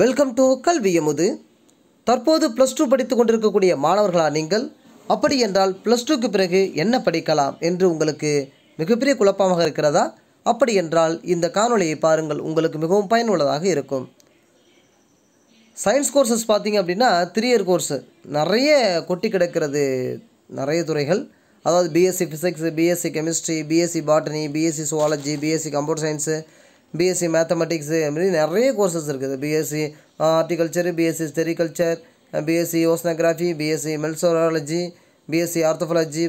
welcome to எமுது தற்போது plus two படித்து கொண்டிருக்கக்கூடிய மாணவர்களா நீங்கள் அப்படி என்றால் ப்ளஸ் டூக்கு பிறகு என்ன படிக்கலாம் என்று உங்களுக்கு மிகப்பெரிய குழப்பமாக இருக்கிறதா அப்படி என்றால் இந்த காணொலியை பாருங்கள் உங்களுக்கு மிகவும் பயனுள்ளதாக இருக்கும் சயின்ஸ் கோர்சஸ் பார்த்திங்க அப்படின்னா த்ரீ இயர் கோர்ஸு நிறைய கொட்டி கிடக்கிறது நிறைய துறைகள் அதாவது BSc physics BSc chemistry BSc botany BSc zoology BSc computer science BSc mathematics மாதிரி நிறைய கோர்சஸ் இருக்குது BSc horticulture BSc sericulture BSc oceanography BSc meteorology BSc ஆர்த்தோஃபாலஜி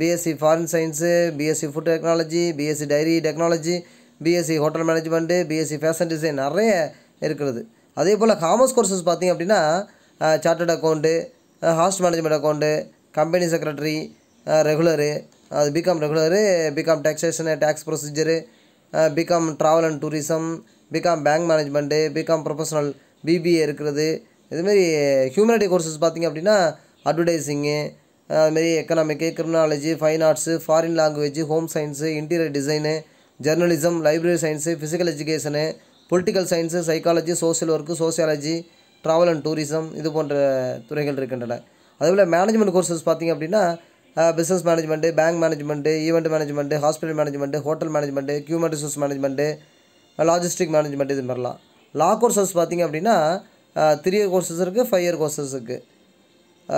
BSc foreign science BSc food technology BSc dairy technology BSc hotel management BSc fashion design நிறைய இருக்கிறது அதே போல் commerce courses பார்த்திங்க அப்படின்னா chartered accountant cost management accountant company secretary regular அது BCom regular BCom taxation tax procedure BCom travel and tourism BCom bank management BCom professional BBA இருக்கிறது இதுமாரி humanity courses பார்த்திங்க அப்படின்னா அட்வர்டைஸிங்கு அதுமாரி economic criminology fine arts foreign language home science interior design journalism library science physical education political science psychology social work sociology travel and tourism இது போன்ற துறைகள் இருக்கின்றன போல் மேனேஜ்மெண்ட் கோர்சஸ் பார்த்திங்க அப்படின்னா business management bank management event management hospital management hotel management human resource management logistic management இது மாதிரிலாம் law courses பார்த்திங்க அப்படின்னா த்ரீ இயர் கோர்சஸ் இருக்குது ஃபைவ் இயர் கோர்சஸ் இருக்குது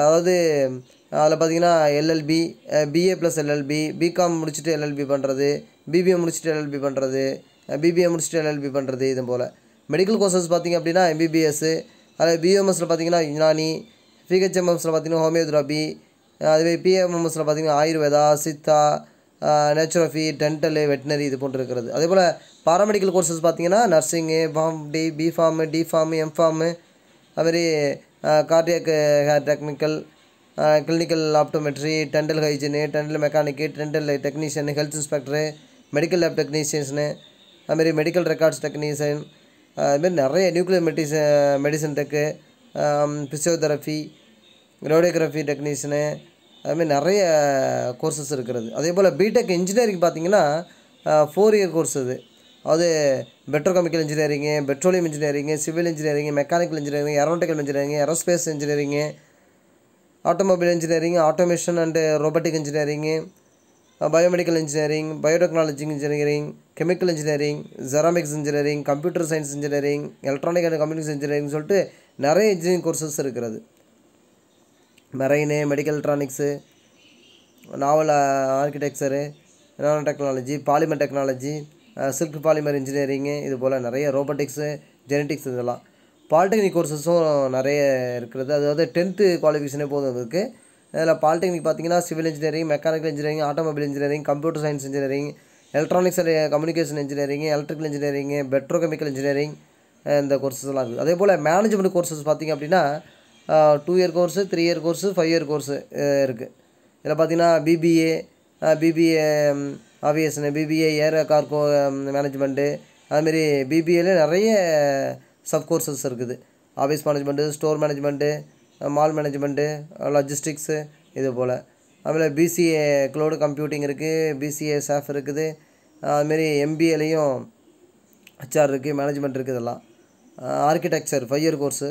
அதாவது அதில் பார்த்திங்கன்னா LLB BA plus LLB BCom முடிச்சுட்டு எல்எல்பி பண்ணுறது பிபிஏ முடிச்சுட்டு எல்எல்பி பண்ணுறது பிபிஏ முடிச்சுட்டு எல்எல்பி பண்ணுறது இது போல் மெடிக்கல் கோர்சஸ் பார்த்திங்க அப்படின்னா எம்பிபிஎஸ்ஸு அதில் பிஎம்எஸில் பார்த்திங்கன்னா யுனானி பிஹெச்எம்எஸில் பார்த்திங்கன்னா ஹோமியோதெராபி அதுவே பிஏ மெம்பர்ஸில் பார்த்திங்கன்னா Ayurveda Siddha naturopathy dental veterinary இது போன்று இருக்கிறது அதே போல் பாராமெடிக்கல் கோர்சஸ் பார்த்திங்கன்னா nursing pharm D B pharm D pharm M pharm அதுமாரி cardiac care technical clinical optometry dental hygiene dental mechanic dental technician health inspector medical lab டெக்னீஷியன்ஸ்னு அதுமாரி மெடிக்கல் ரெக்கார்ட்ஸ் டெக்னீஷியன் அதுமாரி நிறைய nuclear medicine medicine tech physiotherapy radiography technician அதுமாதிரி நிறைய கோர்சஸ் இருக்கிறது அதே போல் பிடெக் இன்ஜினியரிங் பார்த்திங்கன்னா ஃபோர் இயர் கோர்ஸ் அது அது Pedro petrochemical engineering petroleum engineering civil engineering mechanical engineering aeronautical engineering aerospace engineering automobile engineering automation and robotic engineering biomedical engineering biotechnology engineering chemical engineering ceramics engineering computer science engineering electronic and communication engineering சொல்லிட்டு நிறைய engineering courses இருக்கிறது marine medical electronics naval architecture nano technology polymer technology silk polymer engineering இது போல் நிறைய robotics genetics இதெல்லாம் polytechnic கோர்சஸும் நிறைய இருக்கிறது அதாவது டென்த்து குவாலிஃபிகேஷனே போதும் அதுக்கு அதில் பாலிடெக்னிக் பார்த்தீங்கன்னா civil engineering mechanical engineering automobile engineering computer science engineering electronics communication engineering electrical engineering petrochemical engineering இந்த கோர்சஸ்லாம் இருக்குது அதே போல் மேனேஜ்மெண்ட் கோர்சஸ் பார்த்திங்க அப்படின்னா two year course three year course five year course இருக்குது இதில் பார்த்தீங்கன்னா பிபிஏ பிபிஏ ஆவியஸ்னு பிபிஏ ஏர் கார்கோ மேனேஜ்மெண்ட்டு அதுமாரி பிபிஏல நிறைய சப் கோர்சஸ் இருக்குது office management store management mall management logistics இது போல் அதுமாதிரி பிசிஏ க்ளோடு கம்ப்யூட்டிங் இருக்குது பிசிஏ ஸ்டாஃப் இருக்குது அதுமாரி எம்பிஏலையும் ஹெச்ஆர் இருக்குது மேனேஜ்மெண்ட் இருக்குது இதெல்லாம் ஆர்கிடெக்சர் ஃபைவ் இயர் கோர்ஸு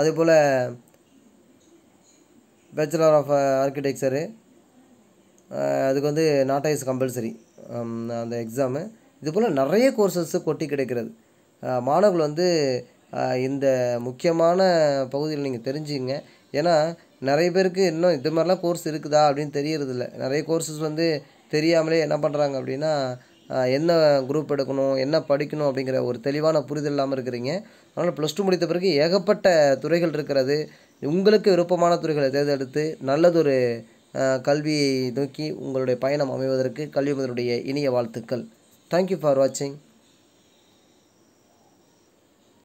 அதேபோல் பேச்சுலர் ஆஃப் ஆர்கிடெக்சரு அதுக்கு வந்து நாட் ஐஸ் கம்பல்சரி அந்த எக்ஸாமு இது போல் நிறைய கோர்சஸ்ஸு கொட்டி கிடைக்கிறது மாணவர்கள் வந்து இந்த முக்கியமான பகுதியில் நீங்கள் தெரிஞ்சுங்க ஏன்னா நிறைய பேருக்கு இன்னும் இது மாதிரிலாம் கோர்ஸ் இருக்குதா அப்படின்னு தெரியறதில்ல நிறைய கோர்சஸ் வந்து தெரியாமலே என்ன பண்ணுறாங்க அப்படின்னா என்ன குரூப் எடுக்கணும் என்ன படிக்கணும் அப்படிங்கிற ஒரு தெளிவான புரிதல் இல்லாமல் இருக்கிறீங்க அதனால் ப்ளஸ் டூ முடித்த பிறகு ஏகப்பட்ட துறைகள் இருக்கிறது உங்களுக்கு விருப்பமான துறைகளை தேர்ந்தெடுத்து நல்லதொரு கல்வியை நோக்கி உங்களுடைய பயணம் அமைவதற்கு கல்வி முதலுடைய இனிய வாழ்த்துக்கள் தேங்க்யூ ஃபார் வாட்சிங்